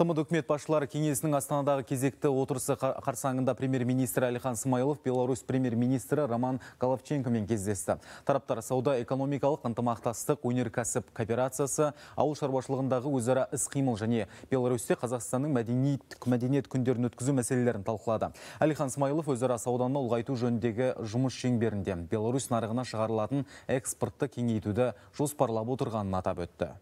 тмд үкімет басшылары кеңесінің астанадағы кезекті отырысы қарсаңында премьер-министр Әлихан Смайлов, Беларусь премьер-министрі Роман Головченкомен кездесті. Тараптар сауда-экономикалық ынтымақтастық, өнеркәсіп кооперациясы, ауыл шаруашылығындағы өзара іс-қимыл және Беларусьте Қазақстанның мәдениет, мәдениет күндерін өткізу мәселелерін талқылады. Әлихан Смайлов өзара сауданы ұлғайту жөніндегі жұмыс шеңберінде Беларусь нарығына шығарылатын экспортты кеңейтуді жоспарлап отырғанын атап өтті.